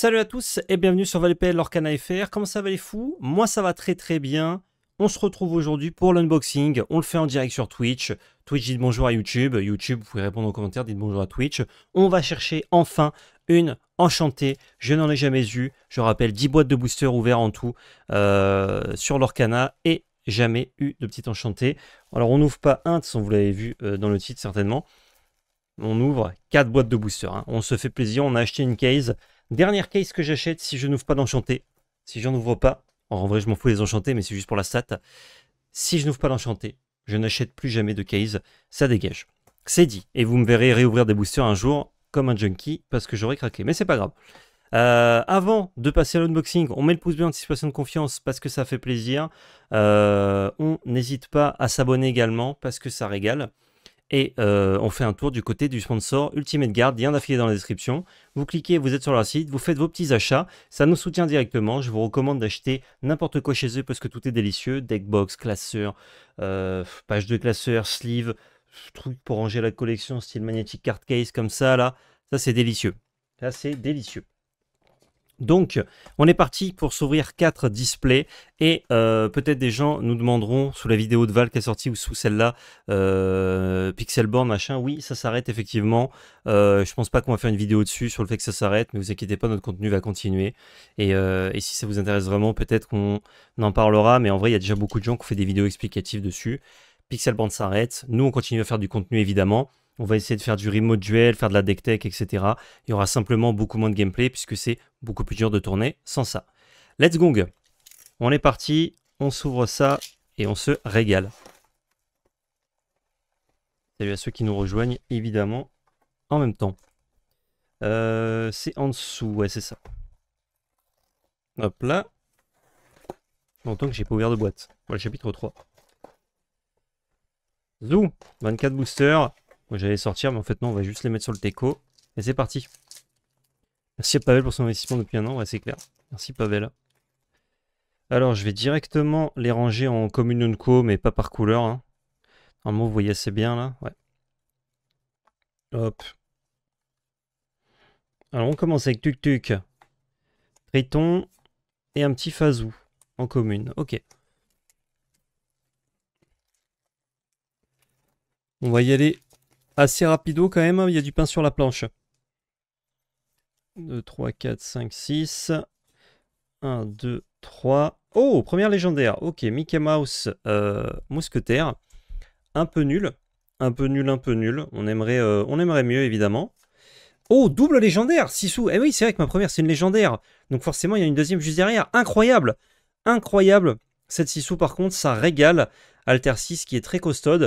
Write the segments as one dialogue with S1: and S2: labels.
S1: Salut à tous et bienvenue sur ValetPL Lorcana FR. Comment ça va les fous Moi ça va très très bien. On se retrouve aujourd'hui pour l'unboxing. On le fait en direct sur Twitch. Twitch dites bonjour à YouTube. YouTube, vous pouvez répondre aux commentaires, dites bonjour à Twitch. On va chercher enfin une enchantée. Je n'en ai jamais eu. Je rappelle 10 boîtes de boosters ouvertes en tout euh, sur l'Orcana et jamais eu de petite enchantée. Alors on n'ouvre pas un, vous l'avez vu euh, dans le titre certainement. On ouvre 4 boîtes de boosters. Hein. On se fait plaisir. On a acheté une case Dernière case que j'achète si je n'ouvre pas d'enchanté. Si j'en ouvre pas, en vrai je m'en fous les enchantés, mais c'est juste pour la stat. Si je n'ouvre pas d'enchanté, je n'achète plus jamais de case, ça dégage. C'est dit, et vous me verrez réouvrir des boosters un jour comme un junkie parce que j'aurai craqué, mais c'est pas grave. Euh, avant de passer à l'unboxing, on met le pouce bleu en situation de confiance parce que ça fait plaisir. Euh, on n'hésite pas à s'abonner également parce que ça régale et euh, on fait un tour du côté du sponsor Ultimate Guard, lien d'affilié dans la description. Vous cliquez, vous êtes sur leur site, vous faites vos petits achats, ça nous soutient directement. Je vous recommande d'acheter n'importe quoi chez eux parce que tout est délicieux, deckbox, classeur, euh, page de classeur, sleeve, truc pour ranger la collection, style magnétique, card case comme ça là, ça c'est délicieux. Là c'est délicieux. Donc, on est parti pour s'ouvrir quatre displays et euh, peut-être des gens nous demanderont sous la vidéo de Val qui est sortie ou sous celle-là, Pixel euh, Pixelborn, machin, oui, ça s'arrête effectivement. je euh, je pense pas qu'on va faire une vidéo dessus sur le fait que ça s'arrête, mais vous inquiétez pas, notre contenu va continuer. Et, si ça vous intéresse vraiment, peut-être qu'on en parlera, mais en vrai, il y a déjà beaucoup de gens qui ont fait des vidéos explicatives dessus. Pixelborn s'arrête, nous on continue à faire du contenu évidemment. On va essayer de faire du remote duel, faire de la deck tech, etc. Il y aura simplement beaucoup moins de gameplay puisque c'est beaucoup plus dur de tourner sans ça. Let's gong On est parti, on s'ouvre ça et on se régale. Salut à ceux qui nous rejoignent, évidemment, en même temps. Euh, c'est en dessous, ouais, c'est ça. Hop là. Longtemps que j'ai pas ouvert de boîte. Voilà, chapitre 3. Zou, 24 boosters. Moi j'allais sortir, mais en fait non, on va juste les mettre sur le déco. Et c'est parti. Merci à Pavel pour son investissement depuis un an, ouais, c'est clair. Merci Pavel. Alors je vais directement les ranger en commune Co, mais pas par couleur. Hein. Normalement vous voyez assez bien là, ouais. Hop. Alors on commence avec Tuk Tuk, Triton et un petit Fazou en commune. Ok. On va y aller assez rapido quand même, hein, il y a du pain sur la planche. 2, 3, 4, 5, 6. 1, 2, 3. Oh, première légendaire. Ok, Mickey Mouse, euh, mousquetaire. Un peu nul. Un peu nul, un peu nul. On aimerait, euh, on aimerait mieux, évidemment. Oh, double légendaire, Sissou. Eh oui, c'est vrai que ma première, c'est une légendaire. Donc forcément, il y a une deuxième juste derrière. Incroyable. Incroyable. Cette Sissou, par contre, ça régale. Alter 6 qui est très costaud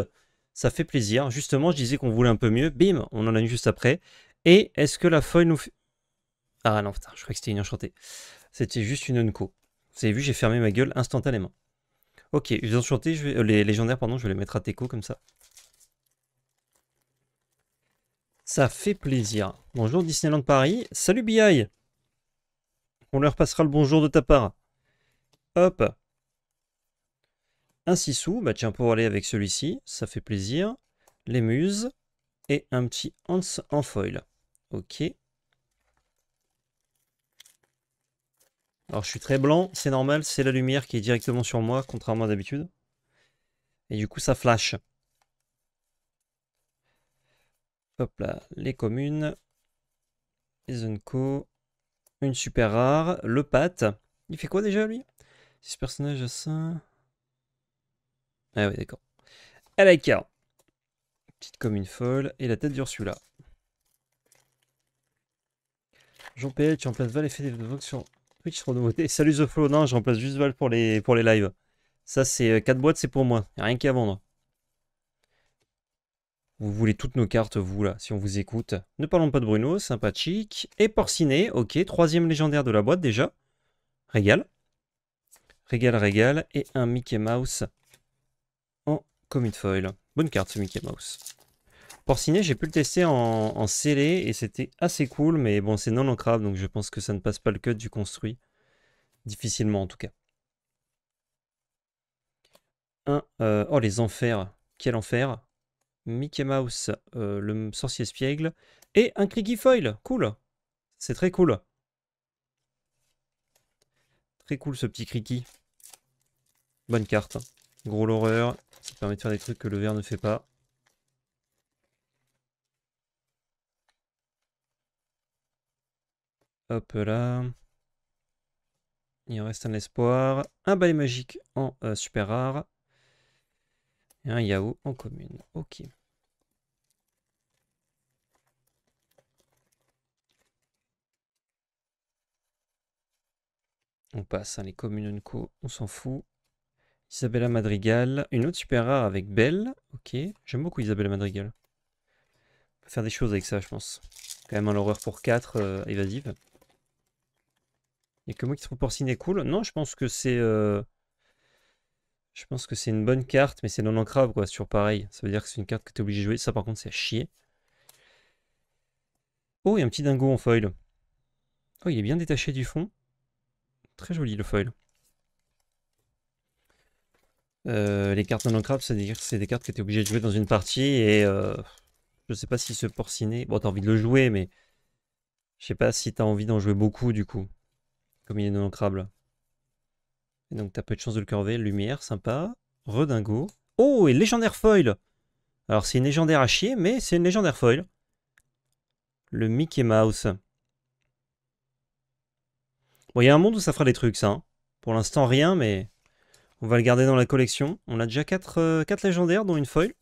S1: ça fait plaisir. Justement, je disais qu'on voulait un peu mieux. Bim, on en a eu juste après. Et est-ce que la feuille nous fait... Ah non, putain, je croyais que c'était une enchantée. C'était juste une unco. Vous avez vu, j'ai fermé ma gueule instantanément. Ok, les enchantés, je vais... Euh, les légendaires, pardon, je vais les mettre à Teco comme ça. Ça fait plaisir. Bonjour Disneyland Paris. Salut BI On leur passera le bonjour de ta part. Hop. Un Sissou, bah tiens, pour aller avec celui-ci, ça fait plaisir. Les muses et un petit Hans en foil. Ok. Alors je suis très blanc, c'est normal, c'est la lumière qui est directement sur moi, contrairement à d'habitude. Et du coup ça flash. Hop là, les communes, les Unco, une super rare, le Pat. Il fait quoi déjà lui Si ce personnage a ça... Ah oui, d'accord. Petite comme une folle. Et la tête d'Ursula. Jean PL, tu remplaces Val et fais des vlogs sur Twitch sur nouveauté. Salut The Flow, non, je remplace juste Val pour les, pour les lives. Ça, c'est 4 euh, boîtes, c'est pour moi. n'y a rien qu'à vendre. Vous voulez toutes nos cartes, vous, là, si on vous écoute. Ne parlons pas de Bruno, sympathique. Et Porciné, ok, troisième légendaire de la boîte déjà. Régale. Régale, régale. Et un Mickey Mouse Commit Foil. Bonne carte ce Mickey Mouse. Porcinet, j'ai pu le tester en, scellé et c'était assez cool, mais bon, c'est non ancrable donc je pense que ça ne passe pas le cut du construit. Difficilement en tout cas. Euh, oh, les enfers. Quel enfer. Mickey Mouse, euh, le sorcier espiègle et un criki foil. Cool. C'est très cool. Très cool ce petit criqui. Bonne carte. Gros l'horreur. Ça permet de faire des trucs que le verre ne fait pas. Hop là. Il en reste un espoir. Un bail magique en euh, super rare. Et un Yao en commune. Ok. On passe, hein, les communes co, on s'en fout. Isabella Madrigal. Une autre super rare avec Belle. Ok. J'aime beaucoup Isabella Madrigal. On peut faire des choses avec ça, je pense. Quand même un l'horreur pour 4 euh, évasive. Il n'y a que moi qui trouve Porcine cool. Non, je pense que c'est... Euh, je pense que c'est une bonne carte, mais c'est non encrave, quoi. Sur pareil. Ça veut dire que c'est une carte que tu es obligé de jouer. Ça, par contre, c'est à chier. Oh, il y a un petit dingo en foil. Oh, il est bien détaché du fond. Très joli, le foil. Euh, les cartes non ancrables c'est-à-dire c'est des cartes que tu es obligé de jouer dans une partie et Je euh, je sais pas si ce porciné. Bon, t'as envie de le jouer, mais je sais pas si t'as envie d'en jouer beaucoup du coup, comme il est non crable. Et donc t'as peu de chance de le curver. Lumière, sympa. Redingo. Oh, et légendaire foil Alors c'est une légendaire à chier, mais c'est une légendaire foil. Le Mickey Mouse. Bon, il y a un monde où ça fera des trucs, ça. Hein. Pour l'instant, rien, mais... On va le garder dans la collection. On a déjà 4, euh, légendaires, dont une feuille.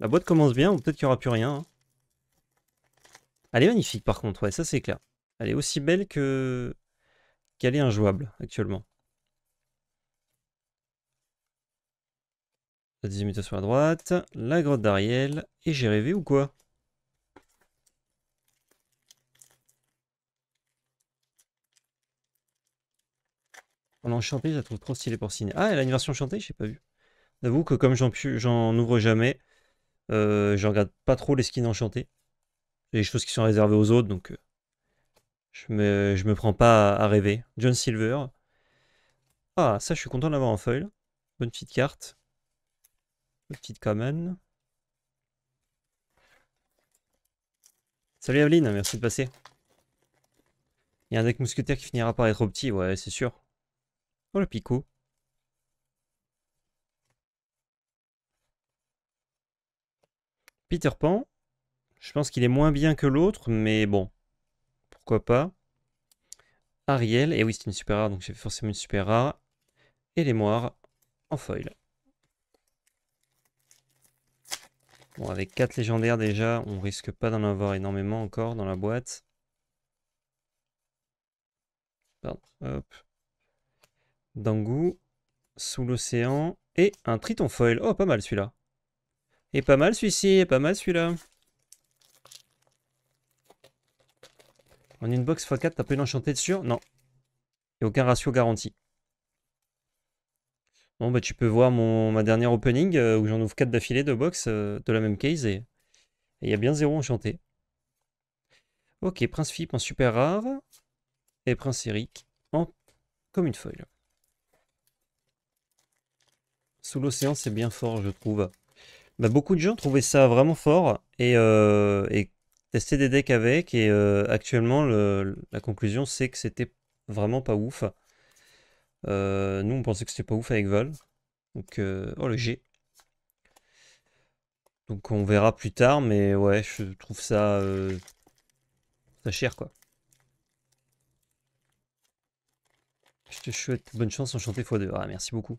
S1: La boîte commence bien, ou peut-être qu'il n'y aura plus rien. Hein. Elle est magnifique par contre, ouais, ça c'est clair. Elle est aussi belle que qu'elle est injouable actuellement. La deuxième sur la droite, la grotte d'Ariel, et j'ai rêvé ou quoi En enchanté, je la trouve trop stylée signer. Ah, elle a une version chantée, j'ai pas vu. J'avoue que comme j'en ouvre jamais, euh, je regarde pas trop les skins enchantés. Il des choses qui sont réservées aux autres, donc euh, je, me, me prends pas à, rêver. John Silver. Ah, ça, je suis content d'avoir un en feuille. Bonne petite carte. petite common. Salut Aveline, merci de passer. Il y a un deck mousquetaire qui finira par être au petit, ouais, c'est sûr. Oh le picot. Peter Pan. Je pense qu'il est moins bien que l'autre, mais bon. Pourquoi pas. Ariel. Et oui, c'est une super rare, donc j'ai forcément une super rare. Et les moires en foil. Bon, avec 4 légendaires déjà, on risque pas d'en avoir énormément encore dans la boîte. Pardon, hop. Dango sous l'océan, et un triton foil. Oh, pas mal celui-là. Et pas mal celui-ci, et pas mal celui-là. En une box x4, t'as pas une enchantée de sûr Non. Et aucun ratio garanti. Bon, bah tu peux voir mon, ma dernière opening euh, où j'en ouvre 4 d'affilée de box euh, de la même case et il y a bien zéro enchanté. Ok, Prince Philippe en super rare et Prince Eric en comme une feuille. Sous l'océan, c'est bien fort, je trouve. Bah, beaucoup de gens trouvaient ça vraiment fort et, euh, testaient des decks avec. Et euh, actuellement, la conclusion, c'est que c'était vraiment pas ouf. Euh, nous, on pensait que c'était pas ouf avec Val. Donc, oh le G. Donc, on verra plus tard, mais ouais, je trouve ça, ça cher quoi. Je te souhaite bonne chance, enchanté x2. Ah, merci beaucoup.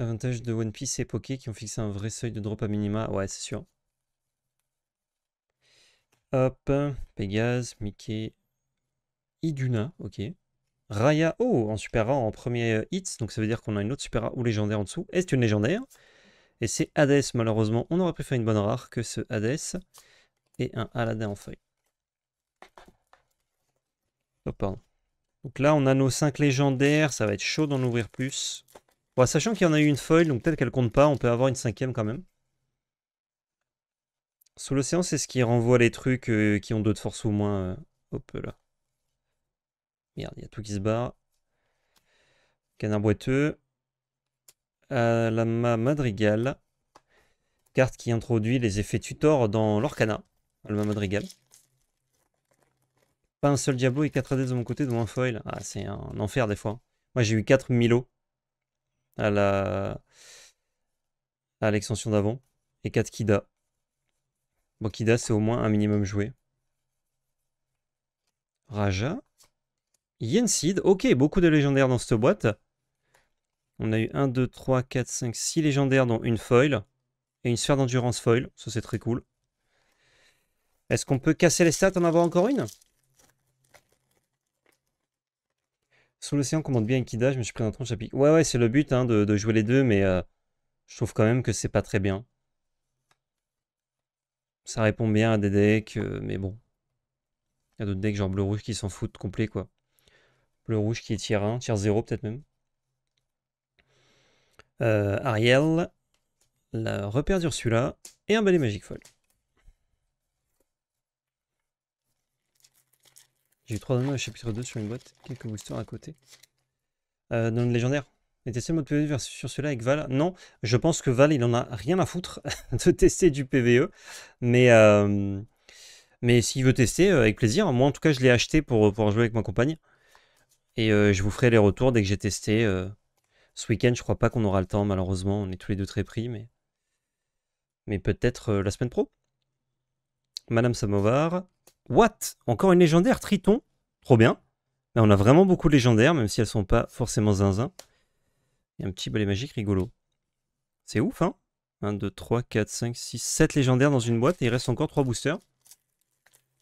S1: Avantage de One Piece et Poké qui ont fixé un vrai seuil de drop à minima. Ouais, c'est sûr. Hop, Pégase, Mickey, Iduna, ok. Raya, oh, en super rare en premier euh, hit, donc ça veut dire qu'on a une autre super rare ou légendaire en dessous. Est-ce une légendaire. Et c'est Hades, malheureusement. On aurait préféré une bonne rare que ce Hades. Et un Aladdin en feuille. Hop. Oh, donc là, on a nos 5 légendaires. Ça va être chaud d'en ouvrir plus sachant qu'il y en a eu une foil, donc peut-être qu'elle compte pas, on peut avoir une cinquième quand même. Sous l'océan, c'est ce qui renvoie les trucs euh, qui ont deux de force ou moins. Euh, hop là. Merde, il y a tout qui se barre. Canard boiteux. Euh, madrigal. Carte qui introduit les effets tutor dans l'Orcana. Lama madrigal. Pas un seul Diablo et 4 AD de mon côté, dont un foil. Ah, c'est un enfer des fois. Moi j'ai eu 4 Milo à la à l'extension d'avant et 4 Kida. Bon, Kida, c'est au moins un minimum joué. Raja. Yensid. Ok, beaucoup de légendaires dans cette boîte. On a eu 1, 2, 3, 4, 5, 6 légendaires, dont une foil. Et une sphère d'endurance foil. Ça, c'est très cool. Est-ce qu'on peut casser les stats en avoir encore une Sous l'océan, commande bien mais je me suis pris un chapitre. Ouais, ouais, c'est le but hein, de, jouer les deux, mais euh, je trouve quand même que c'est pas très bien. Ça répond bien à des decks, euh, mais bon. Il y a d'autres decks genre bleu-rouge qui s'en foutent complet, quoi. Bleu-rouge qui est tier 1, tier 0 peut-être même. Euh, Ariel, la repère d'Ursula et un balai magique folle. J'ai eu 3 au chapitre 2 sur une boîte, quelques boosters à côté. Euh, le légendaire. Et tester le mode PVE e sur cela avec Val Non, je pense que Val, il en a rien à foutre de tester du PVE. Mais, euh, mais s'il veut tester, euh, avec plaisir. Moi, en tout cas, je l'ai acheté pour, euh, pouvoir jouer avec ma compagne. Et je vous ferai les retours dès que j'ai testé. ce week-end, je crois pas qu'on aura le temps, malheureusement. On est tous les deux très pris, mais, mais peut-être la semaine pro. Madame Samovar. What encore une légendaire, Triton, trop bien. Là, on a vraiment beaucoup de légendaires, même si elles sont pas forcément zinzin. Et un petit balai magique rigolo. C'est ouf, hein 1, 2, 3, 4, 5, 6, 7 légendaires dans une boîte et il reste encore 3 boosters.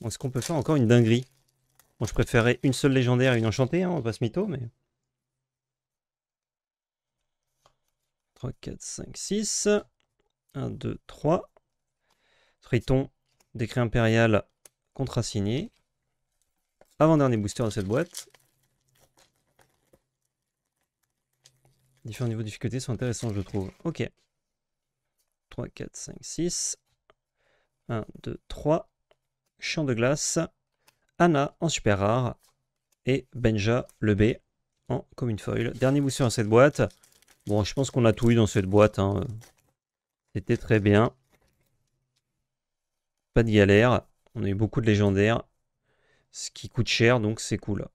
S1: Est-ce qu'on peut faire encore une dinguerie Bon, je préférais une seule légendaire et une enchantée, hein, on passe mytho, mais... 3, 4, 5, 6. 1, 2, 3. Triton, décret impérial, signé. Avant-dernier booster de cette boîte. Différents niveaux de difficulté sont intéressants, je trouve. Ok. 3, 4, 5, 6. 1, 2, 3. Champ de glace. Anna en super rare. Et Benja, le B, en commune foil. Dernier booster dans cette boîte. Bon, je pense qu'on a tout eu dans cette boîte. Hein. C'était très bien. Pas de galère. On a eu beaucoup de légendaires, ce qui coûte cher, donc c'est cool.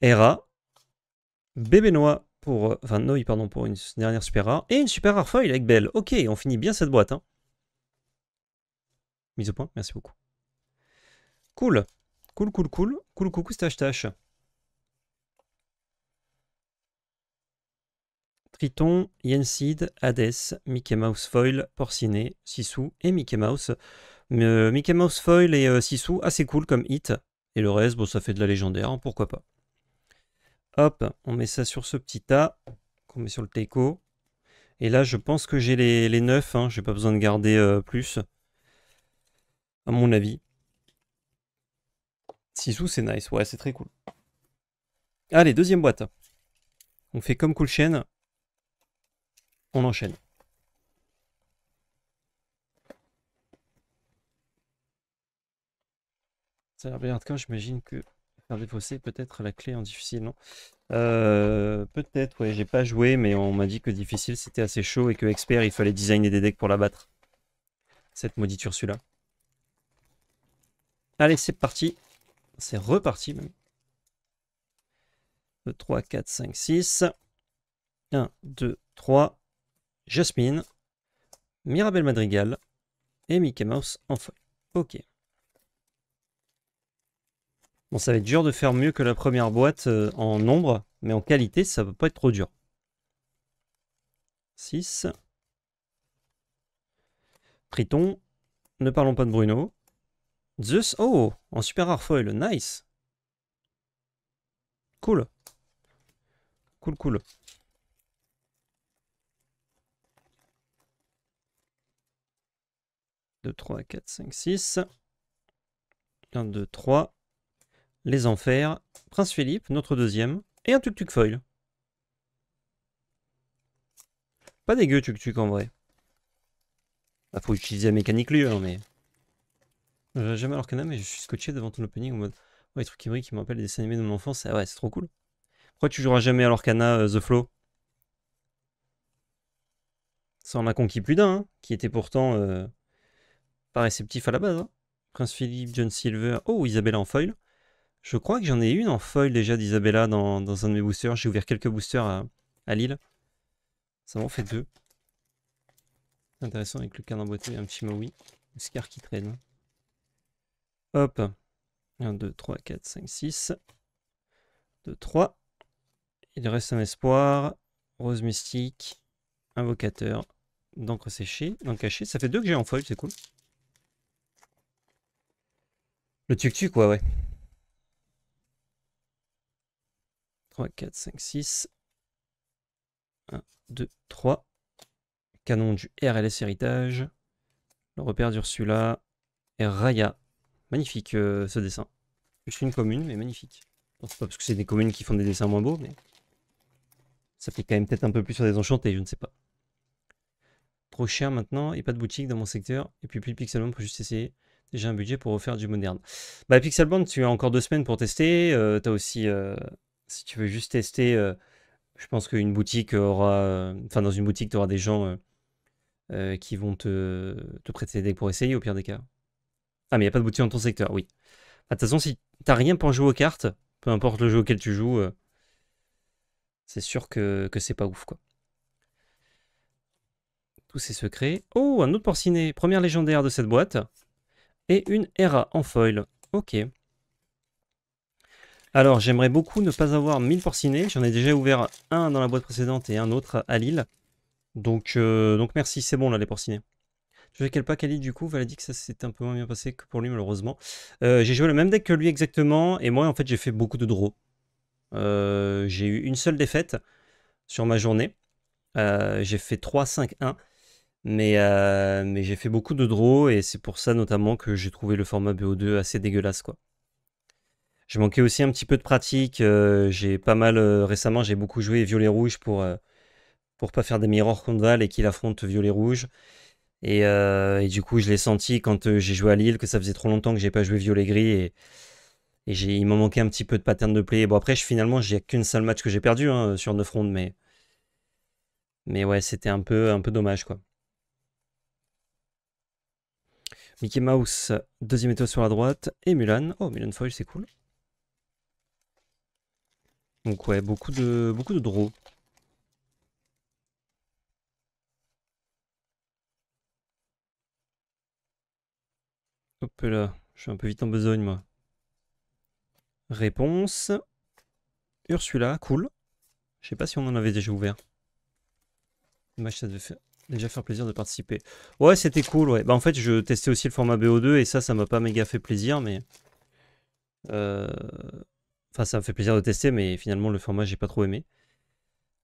S1: Hera, bébé pour, euh, enfin Noy, pardon, pour une dernière super rare, et une super rare foil avec Belle. Ok, on finit bien cette boîte. Hein. Mise au point, merci beaucoup. Cool, cool, cool, cool, cool, coucou, stache, tache. Triton, Yensid, Hades, Mickey Mouse Foil, Porciné, Sissou et Mickey Mouse mais, euh, Mickey Mouse Foil et euh, Sisu, assez cool comme hit. Et le reste, bon, ça fait de la légendaire, hein, pourquoi pas. Hop, on met ça sur ce petit tas, qu'on met sur le Teiko. Et là, je pense que j'ai les, les 9, hein, j'ai pas besoin de garder euh, plus, à mon avis. Sisu, c'est nice, ouais, c'est très cool. Allez, deuxième boîte. On fait comme Cool Chain, on enchaîne. Ça a bien. regarde quand j'imagine que faire des fossés peut-être la clé en hein, difficile, non euh, Peut-être, ouais, j'ai pas joué, mais on m'a dit que difficile c'était assez chaud et que expert il fallait designer des decks pour la battre. Cette maudite là Allez, c'est parti. C'est reparti même. 3, 4, 5, 6. 1, 2, 3. Jasmine. Mirabel Madrigal. Et Mickey Mouse en feuille. Ok. Bon, ça va être dur de faire mieux que la première boîte euh, en nombre, mais en qualité, ça ne va pas être trop dur. 6. Triton. Ne parlons pas de Bruno. Zeus. Oh, en super rare foil. Nice. Cool. Cool, cool. 2, 3, 4, 5, 6. 1, 2, 3 les enfers, Prince Philippe, notre deuxième, et un tuk-tuk foil. Pas dégueu tuk-tuk en vrai. Il ah, faut utiliser la mécanique lui, hein, mais... jamais alors mais je suis scotché devant ton opening en mode... Ouais, les trucs qui qui me des dessins animés de mon enfance, ah ouais, c'est trop cool. Pourquoi tu joueras jamais à l'Orcana euh, The Flow Ça en a conquis plus d'un, hein, qui était pourtant euh, pas réceptif à la base. Hein. Prince Philippe, John Silver, oh Isabella en foil. Je crois que j'en ai une en feuille déjà d'Isabella dans, un de mes boosters. J'ai ouvert quelques boosters à, Lille. Ça m'en fait deux. Intéressant avec le cadre beauté, un petit Maui. Le scar qui traîne. Hop. 1, 2, 3, 4, 5, 6. 2, 3. Il reste un espoir. Rose mystique. Invocateur. D'encre séchée. D'encre cachée. Ça fait deux que j'ai en foil, c'est cool. Le tuk-tuk, ouais, ouais. 3, 4, 5, 6. 1, 2, 3. Canon du RLS Héritage. Le repère d'Ursula. Et Raya. Magnifique euh, ce dessin. je suis une commune, mais magnifique. c'est pas parce que c'est des communes qui font des dessins moins beaux, mais ça fait quand même peut-être un peu plus sur des enchantés, je ne sais pas. Trop cher maintenant et pas de boutique dans mon secteur. Et puis plus de Pixelmon pour juste essayer. Déjà un budget pour refaire du moderne. Bah Pixelbond, tu as encore deux semaines pour tester. Euh, tu as aussi euh, si tu veux juste tester, je pense qu'une boutique aura. Enfin, dans une boutique, tu auras des gens qui vont te, te prêter pour essayer au pire des cas. Ah, mais il n'y a pas de boutique dans ton secteur, oui. Bah, de toute façon, si t'as rien pour jouer aux cartes, peu importe le jeu auquel tu joues, c'est sûr que, que c'est pas ouf, quoi. Tous ces secrets. Oh, un autre porciné, première légendaire de cette boîte. Et une Hera en foil. Ok. Alors, j'aimerais beaucoup ne pas avoir 1000 porcinés. J'en ai déjà ouvert un dans la boîte précédente et un autre à Lille. Donc, euh, donc merci, c'est bon là, les porcinés. Je sais quel pack Ali du coup, Val que ça s'est un peu moins bien passé que pour lui malheureusement. Euh, j'ai joué le même deck que lui exactement et moi en fait j'ai fait beaucoup de draws. Euh, j'ai eu une seule défaite sur ma journée. j'ai fait 3-5-1. Mais, mais j'ai fait beaucoup de draws et c'est pour ça notamment que j'ai trouvé le format BO2 assez dégueulasse quoi. Je manquais aussi un petit peu de pratique. Euh, j'ai pas mal euh, récemment, j'ai beaucoup joué Violet Rouge pour ne euh, pour pas faire des miroirs contre Val et qu'il affronte Violet Rouge. Et, du coup, je l'ai senti quand j'ai joué à Lille que ça faisait trop longtemps que j'ai pas joué Violet Gris et, il m'en manquait un petit peu de pattern de play. Bon après, je, finalement, j'ai qu'une seule match que j'ai perdu hein, sur 9 rondes, mais mais ouais, c'était un peu un peu dommage quoi. Mickey Mouse, deuxième étoile sur la droite, et Mulan. Oh, Mulan Foil, c'est cool. Donc ouais, beaucoup de beaucoup de draws. Hop là, je suis un peu vite en besogne moi. Réponse. Ursula, cool. Je sais pas si on en avait déjà ouvert. Dommage, ça devait déjà faire plaisir de participer. Ouais, c'était cool, ouais. Bah en fait, je testais aussi le format BO2 et ça, ça m'a pas méga fait plaisir, mais... Euh... Enfin, ça me fait plaisir de tester, mais finalement, le format, j'ai pas trop aimé.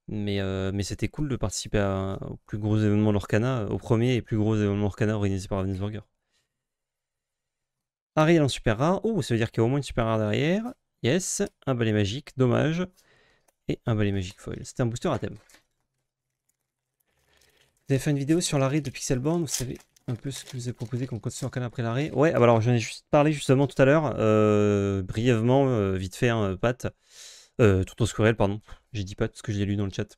S1: Mais, euh, mais c'était cool de participer au plus gros événement Lorcana, euh, au premier et plus gros événement Lorcana organisé par Ravensburger. Ariel en super rare. Oh, ça veut dire qu'il y a au moins une super rare derrière. Yes, un balai magique, dommage. Et un balai magique foil. C'était un booster à thème. Vous avez fait une vidéo sur l'arrêt de Pixelborn, vous savez un peu ce que vous avez proposé comme condition canne après l'arrêt. Ouais, bah alors j'en ai juste parlé justement tout à l'heure, euh, brièvement, euh, vite fait, hein, euh, Pat. tout en squirrel, pardon. J'ai dit Pat parce que j'ai lu dans le chat.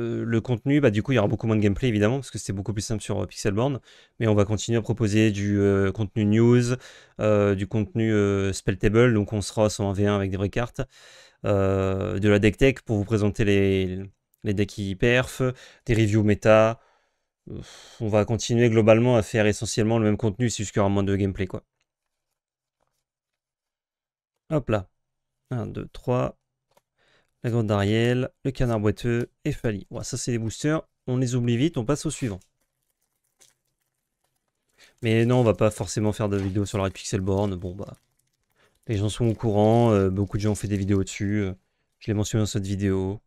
S1: le contenu, bah, du coup, il y aura beaucoup moins de gameplay évidemment, parce que c'est beaucoup plus simple sur Pixelborn. Mais on va continuer à proposer du contenu news, du contenu spell table, donc on sera en V1 avec des vraies cartes, de la deck tech pour vous présenter les, les decks perf des reviews méta. On va continuer globalement à faire essentiellement le même contenu, si juste un moins de gameplay. quoi. Hop là. 1, 2, 3. La grande d'Ariel, le canard boiteux et Fali. ça, c'est des boosters. On les oublie vite, on passe au suivant. Mais non, on va pas forcément faire de vidéos sur la Red Pixel Born. Bon, bah, les gens sont au courant. Euh, beaucoup de gens ont fait des vidéos dessus. Euh, je l'ai mentionné dans cette vidéo.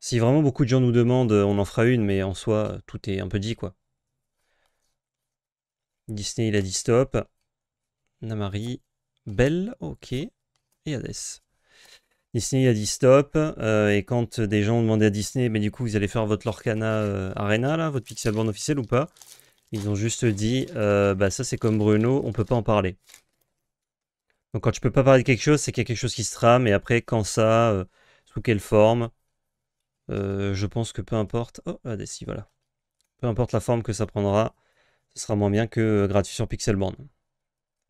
S1: Si vraiment beaucoup de gens nous demandent, euh, on en fera une, mais en soi, tout est un peu dit, quoi. Disney, il a dit stop. Namari, Belle, ok. Et Hades. Disney a dit stop, euh, et quand des gens ont demandé à Disney, mais du coup, vous allez faire votre Lorcana euh, Arena, là, votre band officiel ou pas Ils ont juste dit, bah ça c'est comme Bruno, on peut pas en parler. Donc quand tu peux pas parler de quelque chose, c'est qu'il y a quelque chose qui se trame, et après, quand ça, sous quelle forme, euh, je pense que peu importe. Oh, ah, voilà. Peu importe la forme que ça prendra, ce sera moins bien que euh, gratuit sur pixelborne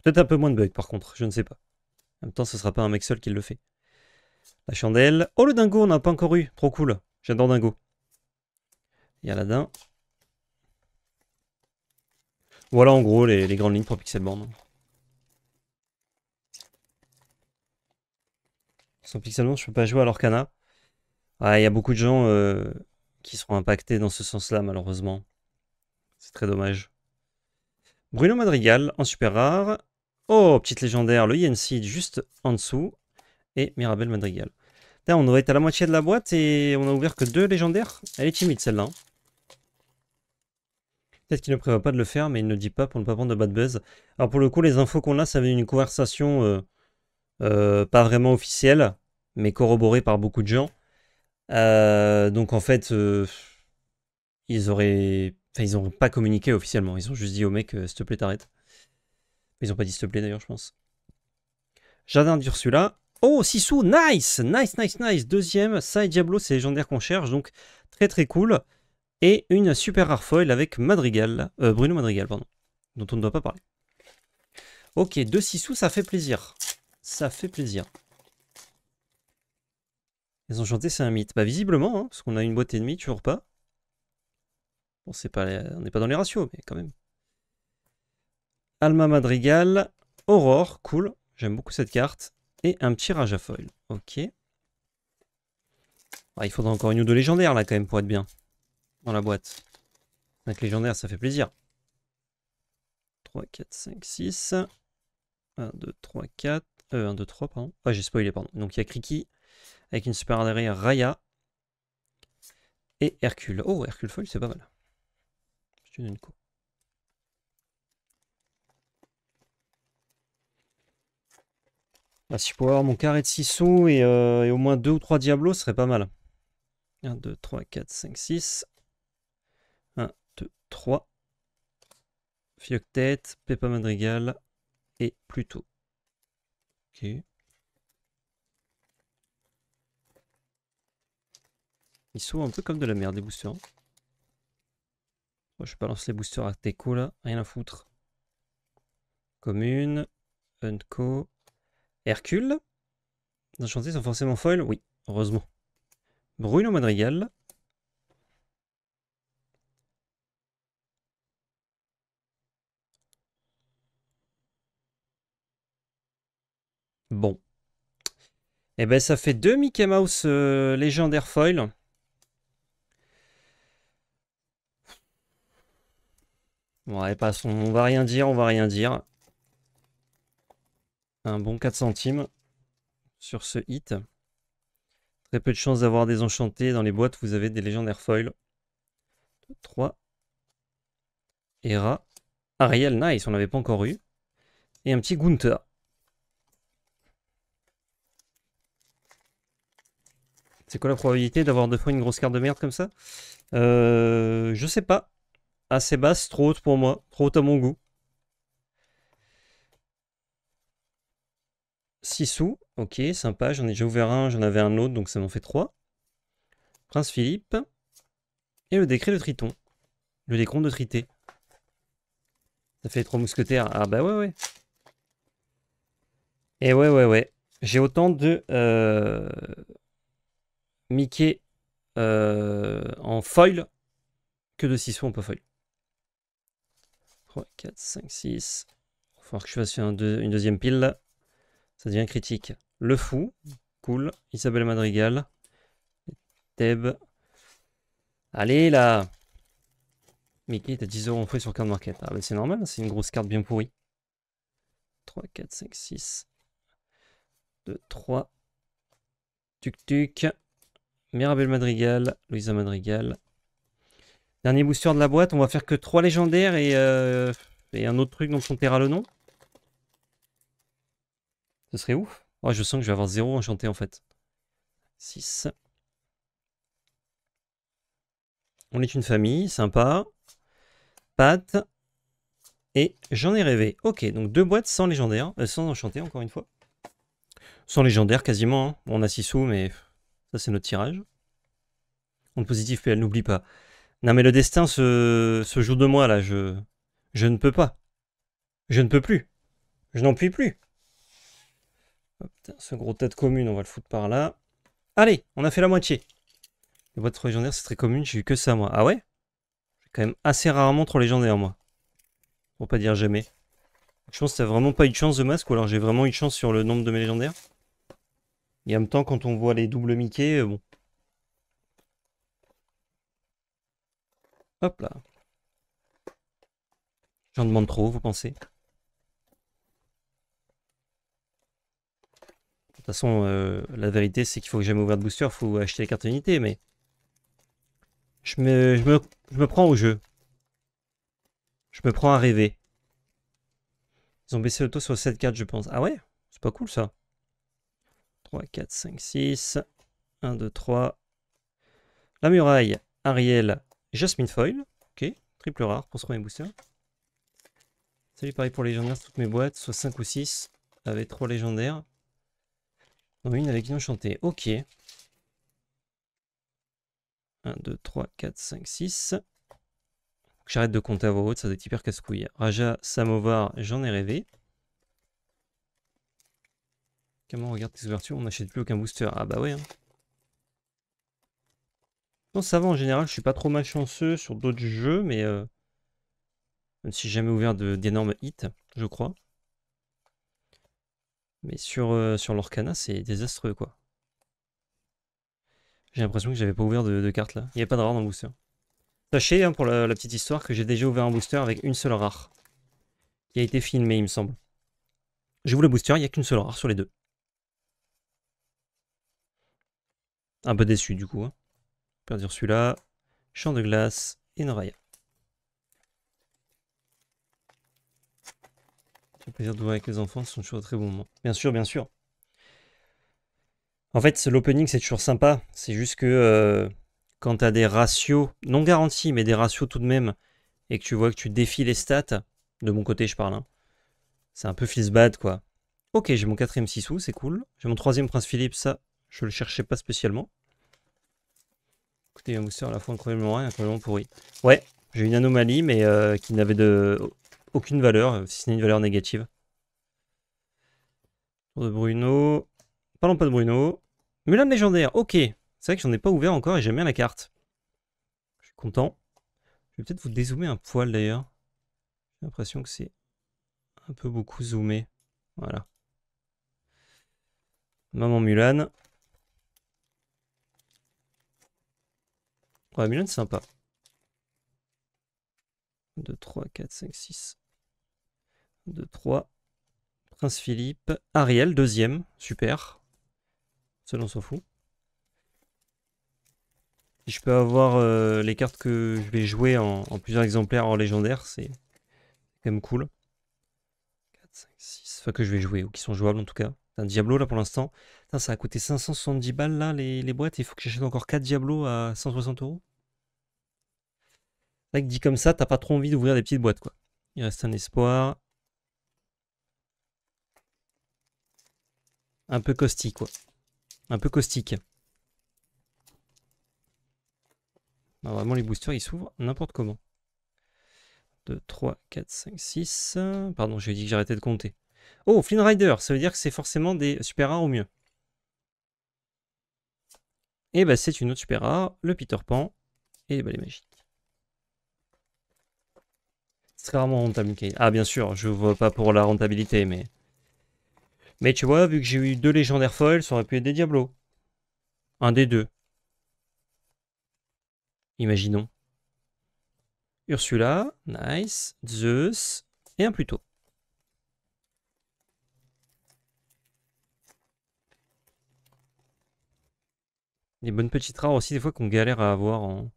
S1: Peut-être un peu moins de bugs par contre, je ne sais pas. En même temps, ce sera pas un mec seul qui le fait. La chandelle. Oh, le dingo, on n'a pas encore eu. Trop cool. J'adore dingo. Il y a la Voilà en gros les, grandes lignes pour Pixelborn. Sans Pixelborn, je peux pas jouer à l'Orcana. Il y a beaucoup de gens euh, qui seront impactés dans ce sens-là, malheureusement. C'est très dommage. Bruno Madrigal en super rare. Oh, petite légendaire, le YNC juste en dessous. Et Mirabel Madrigal. on aurait été à la moitié de la boîte et on a ouvert que deux légendaires. Elle est timide celle-là. Hein. Peut-être qu'il ne prévoit pas de le faire, mais il ne dit pas pour ne pas prendre de bad buzz. Alors pour le coup, les infos qu'on a, ça vient une conversation euh, euh, pas vraiment officielle, mais corroborée par beaucoup de gens. Euh, donc en fait, euh, ils auraient. ils n'ont pas communiqué officiellement. Ils ont juste dit au mec, euh, s'il te plaît, Mais Ils n'ont pas dit s'il te plaît d'ailleurs, je pense. Jardin d'Ursula. Oh, Sissou, nice Nice, nice, nice Deuxième, side Diablo, c'est légendaire qu'on cherche, donc très très cool. Et une super rare foil avec Madrigal, Bruno Madrigal, pardon, dont on ne doit pas parler. Ok, deux Sissou, ça fait plaisir. Ça fait plaisir. Les enchantés, c'est un mythe. Bah visiblement, hein, parce qu'on a une boîte et demie, toujours pas. Bon, c'est pas, on n'est pas dans les ratios, mais quand même. Alma Madrigal, Aurore, cool. J'aime beaucoup cette carte. Et un petit rage à foil. Ok. Ah, il faudra encore une ou deux légendaires là quand même pour être bien. Dans la boîte. Avec légendaires, ça fait plaisir. 3, 4, 5, 6. 1, 2, 3, 4. 1, 2, 3, pardon. Ah, j'ai spoilé, pardon. Donc il y a Kriki, avec une super derrière Raya et Hercule. Oh, Hercule Foil, c'est pas mal. C'est une ah, si je pouvais avoir mon carré de 6 sous euh, et, au moins 2 ou 3 Diablos, ce serait pas mal. 1, 2, 3, 4, 5, 6. 1, 2, 3. Fioctet, Peppa Madrigal et Pluto. Ok. Ils sont un peu comme de la merde, les boosters. Hein. je balance les boosters à Teco là, rien à foutre. Commune, Unco, Hercule. Les enchantés sont forcément foil, oui, heureusement. Bruno Madrigal. Bon. Eh ben ça fait deux Mickey Mouse euh, légendaires légendaire foil. Ouais, On va rien dire, on va rien dire. Un bon 4 centimes sur ce hit. Très peu de chances d'avoir des enchantés. Dans les boîtes, vous avez des légendaires foil. 3. Hera. Ariel, nice, on l'avait pas encore eu. Et un petit Gunther. C'est quoi la probabilité d'avoir deux fois une grosse carte de merde comme ça euh, Je sais pas assez basse, trop haute pour moi, trop haute à mon goût. 6 sous, ok, sympa, j'en ai déjà ouvert un, j'en avais un autre, donc ça m'en fait 3. Prince Philippe, et le décret de Triton, le décompte de Trité. Ça fait les 3 mousquetaires, ah bah ouais ouais. Et ouais ouais ouais, j'ai autant de euh, Mickey euh, en foil que de 6 sous en pas foil. 3, 4, 5, 6. Il que je fasse une deuxième pile Ça devient critique. Le fou, cool. Isabelle Madrigal. Teb. Allez là Mickey à 10 euros en frais sur card market. Ah bah c'est normal, c'est une grosse carte bien pourrie. 3, 4, 5, 6. 2, 3. tuc tuc, Mirabel Madrigal. Louisa Madrigal. Dernier booster de la boîte, on va faire que 3 légendaires euh, et, un autre truc dont on taira le nom. Ce serait ouf. Oh, je sens que je vais avoir 0 enchanté en fait. 6. On est une famille, sympa. Pat. Et j'en ai rêvé. Ok, donc deux boîtes sans légendaire, euh, sans enchanté encore une fois. Sans légendaire quasiment. Hein. On a 6 sous, mais ça c'est notre tirage. On positif elle n'oublie pas. Non mais le destin se, joue de moi là, je, je ne peux pas. Je ne peux plus. Je n'en puis plus. ce gros tête commune, on va le foutre par là. Allez, on a fait la moitié. Les boîtes trop légendaires, c'est très commun, j'ai eu que ça moi. Ah ouais J'ai quand même assez rarement trop légendaire moi. Pour pas dire jamais. Je pense que t'as vraiment pas eu de chance de masque, ou alors j'ai vraiment eu de chance sur le nombre de mes légendaires. Et en même temps, quand on voit les doubles Mickey, euh, bon. Hop là. J'en demande trop, vous pensez De toute façon, euh, la vérité, c'est qu'il faut que j'aime ouvrir de booster, il faut acheter les cartes unités, mais... Je me, je, me, je me prends au jeu. Je me prends à rêver. Ils ont baissé le taux sur 7 cartes, je pense. Ah ouais C'est pas cool, ça. 3, 4, 5, 6. 1, 2, 3. La muraille, Ariel, Jasmine Foil, ok, triple rare pour ce premier booster. Salut, pareil pour légendaires, toutes mes boîtes, soit 5 ou 6, avec 3 légendaires. non une avec une enchantée, ok. 1, 2, 3, 4, 5, 6. J'arrête de compter à voix ça doit être hyper casse-couille. Raja, Samovar, j'en ai rêvé. Comment on regarde tes ouvertures On n'achète plus aucun booster. Ah bah ouais. Hein. Non, ça va, en général, je suis pas trop malchanceux sur d'autres jeux, mais... Euh, même si j'ai jamais ouvert d'énormes hits, je crois. Mais sur, euh, sur l'Orcana, c'est désastreux, quoi. J'ai l'impression que j'avais pas ouvert de, cartes, là. Il n'y a pas de rare dans le booster. Sachez, hein, pour la, petite histoire, que j'ai déjà ouvert un booster avec une seule rare. Qui a été filmée, il me semble. vous le booster, il n'y a qu'une seule rare sur les deux. Un peu déçu, du coup. Hein. Perdure celui-là. Champ de glace et Noraya. un plaisir de voir avec les enfants, c'est toujours très bon moment. Bien sûr, bien sûr. En fait, l'opening, c'est toujours sympa. C'est juste que euh, quand tu as des ratios, non garantis, mais des ratios tout de même, et que tu vois que tu défies les stats, de mon côté, je parle, hein. c'est un peu fils bad, quoi. Ok, j'ai mon quatrième Sissou, c'est cool. J'ai mon troisième Prince Philippe, ça, je le cherchais pas spécialement un à la fois incroyablement rares incroyablement pourri Ouais, j'ai une anomalie, mais euh, qui n'avait de... aucune valeur, euh, si ce n'est une valeur négative. De Bruno. Parlons pas de Bruno. Mulan légendaire, ok. C'est vrai que j'en ai pas ouvert encore et j'aime bien la carte. Je suis content. Je vais peut-être vous dézoomer un poil d'ailleurs. J'ai l'impression que c'est un peu beaucoup zoomé. Voilà. Maman Mulan. Ouais, sympa. 2, 3, 4, 5, 6. 2, 3. Prince Philippe. Ariel, deuxième. Super. Seul, on s'en fout. je peux avoir euh, les cartes que je vais jouer en, en plusieurs exemplaires en légendaire, c'est quand même cool. 4, 5, 6. Enfin, que je vais jouer, ou qui sont jouables en tout cas un Diablo là pour l'instant. Ça a coûté 570 balles là les, boîtes. Il faut que j'achète encore 4 Diablo à 160 euros. Là, dit comme ça, t'as pas trop envie d'ouvrir des petites boîtes quoi. Il reste un espoir. Un peu caustique quoi. Un peu caustique. Bah, vraiment les boosters ils s'ouvrent n'importe comment. 2, 3, 4, 5, 6. Pardon, j'ai dit que j'arrêtais de compter. Oh, Flynn Rider, ça veut dire que c'est forcément des super rares ou mieux. Et eh bah ben, c'est une autre super rare, le Peter Pan et les balais magiques. C'est rarement rentable, Ah bien sûr, je vois pas pour la rentabilité, mais... Mais tu vois, vu que j'ai eu deux légendaires foils, ça aurait pu être des Diablos. Un des deux. Imaginons. Ursula, nice, Zeus et un Pluto. Les bonnes petites rares aussi, des fois qu'on galère à avoir en,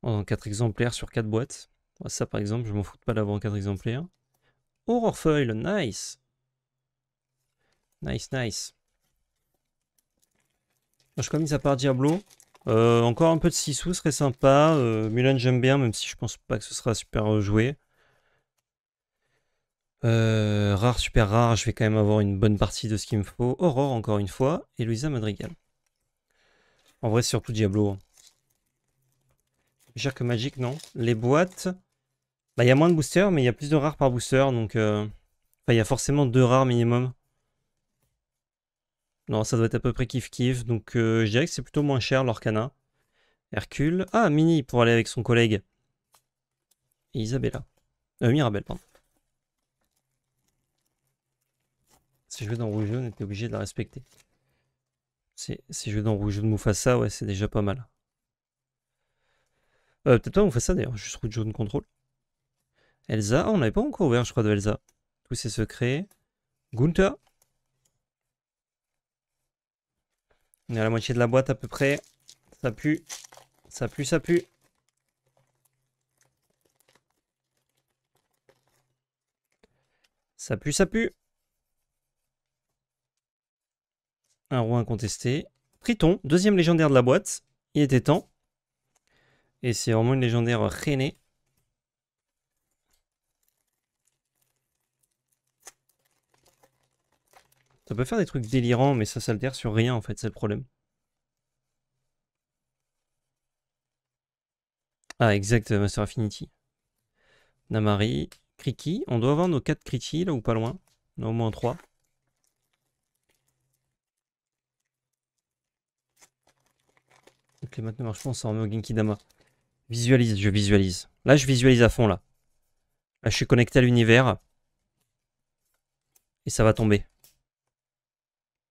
S1: en 4 exemplaires sur 4 boîtes. Ça par exemple, je m'en fous pas d'avoir en 4 exemplaires. Horror Foil, nice Nice, nice. Je commence à part Diablo. Euh, encore un peu de 6 sous serait sympa. Euh, Mulan j'aime bien, même si je pense pas que ce sera super euh, joué. rare, super rare, je vais quand même avoir une bonne partie de ce qu'il me faut. Aurore encore une fois, et Luisa Madrigal. En vrai, surtout Diablo. Plus hein. cher que Magic, non. Les boîtes. Bah, il y a moins de boosters, mais il y a plus de rares par booster. Donc, euh, enfin, il y a forcément deux rares minimum. Non, ça doit être à peu près kiff-kiff. Donc, euh, je dirais que c'est plutôt moins cher, l'Orcana. Hercule. Ah, Mini pour aller avec son collègue. Isabella. Euh, Mirabelle, pardon. Si je vais dans rouge on était obligé de la respecter. Si, si je dans Rouge de ça, ouais, c'est déjà pas mal. Euh, peut-être pas ça d'ailleurs, juste Rouge jaune contrôle. Elsa, on n'avait pas encore ouvert, je crois, de Elsa. Tous ses secrets. Gunther. On est à la moitié de la boîte à peu près. Ça pue. Ça pue, ça pue. Ça pue, ça pue. un roi incontesté. Triton, deuxième légendaire de la boîte. Il était temps. Et c'est vraiment une légendaire renée. Ça peut faire des trucs délirants, mais ça s'altère sur rien en fait, c'est le problème. Ah, exact, euh, Master Affinity. Namari, Kriki. On doit avoir nos 4 Kriki, là, ou pas loin. On au moins 3. Donc les je ne marchent pas, remet au Genki Visualise, je visualise. Là, je visualise à fond, là. Là, je suis connecté à l'univers. Et ça va tomber.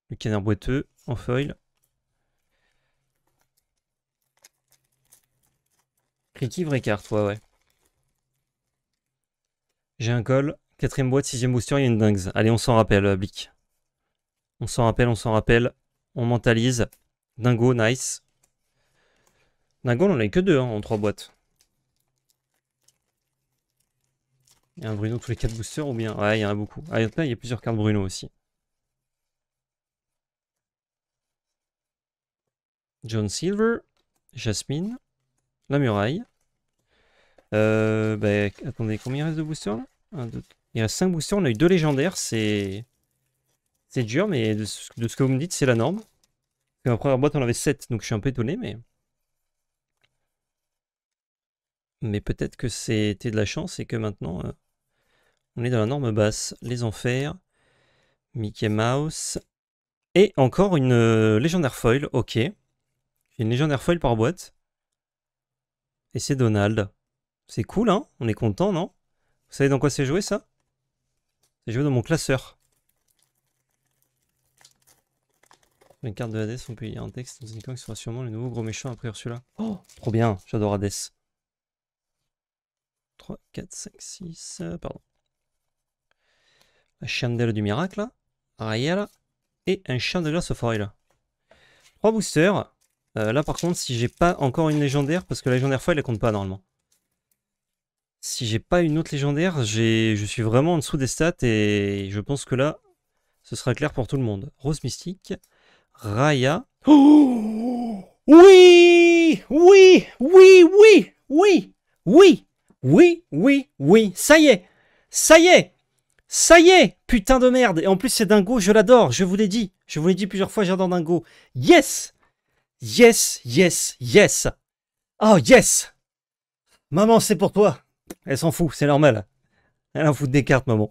S1: Le canard boiteux en foil. Cliquez vraie carte, ouais, ouais. J'ai un col. Quatrième boîte, sixième booster, il y a une dingue. Allez, on s'en rappelle, euh, Blick. On s'en rappelle, on s'en rappelle. On mentalise. Dingo, nice. Nagol, on a eu que deux hein, en trois boîtes. Il y a un Bruno tous les quatre boosters ou bien Ouais, il y en a beaucoup. Ah, il y a plusieurs cartes Bruno aussi. John Silver, Jasmine, la muraille. Euh, bah, attendez, combien il reste de boosters là Il y Il reste 5 boosters, on a eu deux légendaires, c'est... C'est dur, mais de ce, que vous me dites, c'est la norme. Parce première boîte, on avait 7, donc je suis un peu étonné, mais... Mais peut-être que c'était de la chance et que maintenant euh, on est dans la norme basse. Les enfers, Mickey Mouse et encore une euh, légendaire foil. Ok, une légendaire foil par boîte. Et c'est Donald. C'est cool, hein On est content, non Vous savez dans quoi c'est joué ça C'est joué dans mon classeur. Une carte de Hades, on peut y lire un texte dans indiquant qu'il sera sûrement le nouveau gros méchant après Ursula. Oh, trop bien, j'adore Hades. 3, 4, 5, 6, pardon. La chandelle du miracle, là. et un chandelier là. 3 boosters. Euh, là par contre, si j'ai pas encore une légendaire, parce que la légendaire foil elle compte pas normalement. Si j'ai pas une autre légendaire, je suis vraiment en dessous des stats et je pense que là, ce sera clair pour tout le monde. Rose Mystique, Raya. Oh oui Oui Oui Oui Oui Oui oui, oui, oui, ça y est Ça y est Ça y est Putain de merde Et en plus, c'est Dingo, je l'adore, je vous l'ai dit. Je vous l'ai dit plusieurs fois, j'adore Dingo. Yes Yes, yes, yes Oh, yes Maman, c'est pour toi Elle s'en fout, c'est normal. Elle en fout des cartes, maman.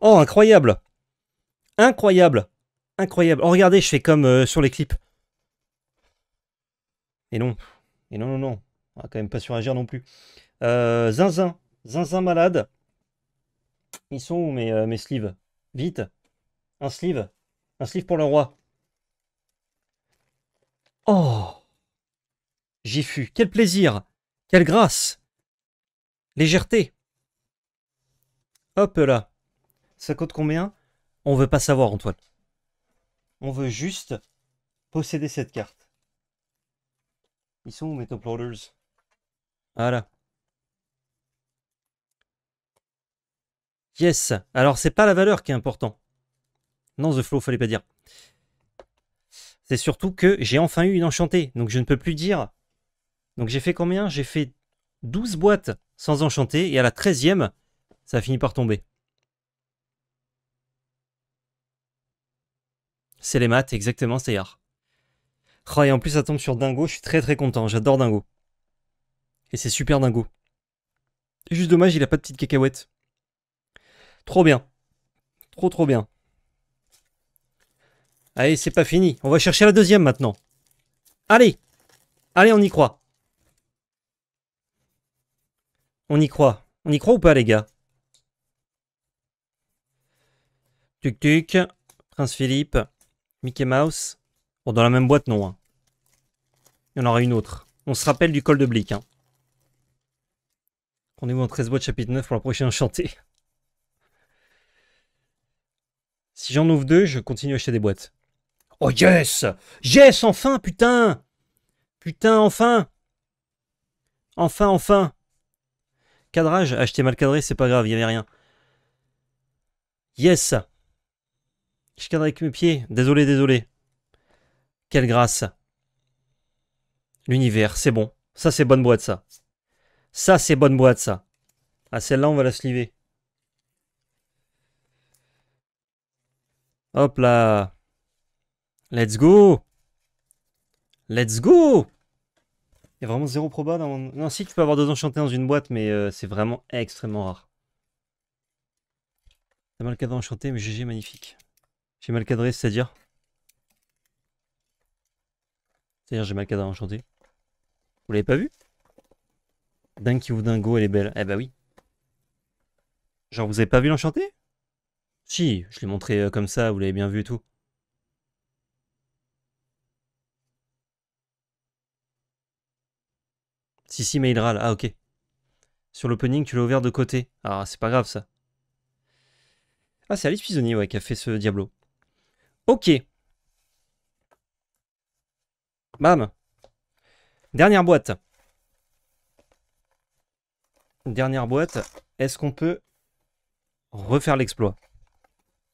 S1: Oh, incroyable Incroyable Incroyable. Oh, regardez, je fais comme euh, sur les clips. Et non. Et non, non, non. On va quand même pas suragir non plus. Euh, zinzin, Zinzin malade. Ils sont où mes, euh, sleeves Vite. Un sleeve. Un sleeve pour le roi. Oh J'y fus. Quel plaisir Quelle grâce Légèreté Hop là. Ça coûte combien On veut pas savoir, Antoine. On veut juste posséder cette carte. Ils sont où mes top loaders Voilà. Yes. Alors, c'est pas la valeur qui est important. Non, The Flow, fallait pas dire. C'est surtout que j'ai enfin eu une enchantée. Donc, je ne peux plus dire. Donc, j'ai fait combien J'ai fait 12 boîtes sans enchantée, Et à la 13e, ça a fini par tomber. C'est les maths, exactement, c'est Yar. Oh, et en plus, ça tombe sur Dingo. Je suis très très content. J'adore Dingo. Et c'est super Dingo. Juste dommage, il a pas de petite cacahuète. Trop bien. Trop trop bien. Allez, c'est pas fini. On va chercher la deuxième maintenant. Allez Allez, on y croit. On y croit. On y croit ou pas, les gars Tuk Tuk, Prince Philippe, Mickey Mouse. Bon, dans la même boîte, non. Hein. Il y en aura une autre. On se rappelle du col de Blick. Hein. Rendez-vous en 13 boîtes, chapitre 9 pour la prochaine enchantée. Si j'en ouvre deux, je continue à acheter des boîtes. Oh yes Yes, enfin, putain Putain, enfin Enfin, enfin Cadrage, acheter mal cadré, c'est pas grave, il n'y avait rien. Yes Je cadre avec mes pieds, désolé, désolé. Quelle grâce L'univers, c'est bon. Ça, c'est bonne boîte, ça. Ça, c'est bonne boîte, ça. Ah, celle-là, on va la sliver. Hop là. Let's go. Let's go. Il y a vraiment zéro proba dans... Non, si, tu peux avoir deux enchantés dans une boîte, mais euh, c'est vraiment extrêmement rare. T'as mal cadré enchanté, mais GG magnifique. J'ai mal cadré, c'est-à-dire C'est-à-dire j'ai mal cadré enchanté. Vous l'avez pas vu Dingue qui vous dingo, elle est belle. Eh bah oui. Genre, vous avez pas vu l'enchanté si, je l'ai montré euh, comme ça, vous l'avez bien vu et tout. Si, si, mais il râle. Ah, ok. Sur l'opening, tu l'as ouvert de côté. Ah, c'est pas grave, ça. Ah, c'est Alice Pisonnier, ouais, qui a fait ce Diablo. Ok. Bam. Dernière boîte. Dernière boîte. Est-ce qu'on peut refaire l'exploit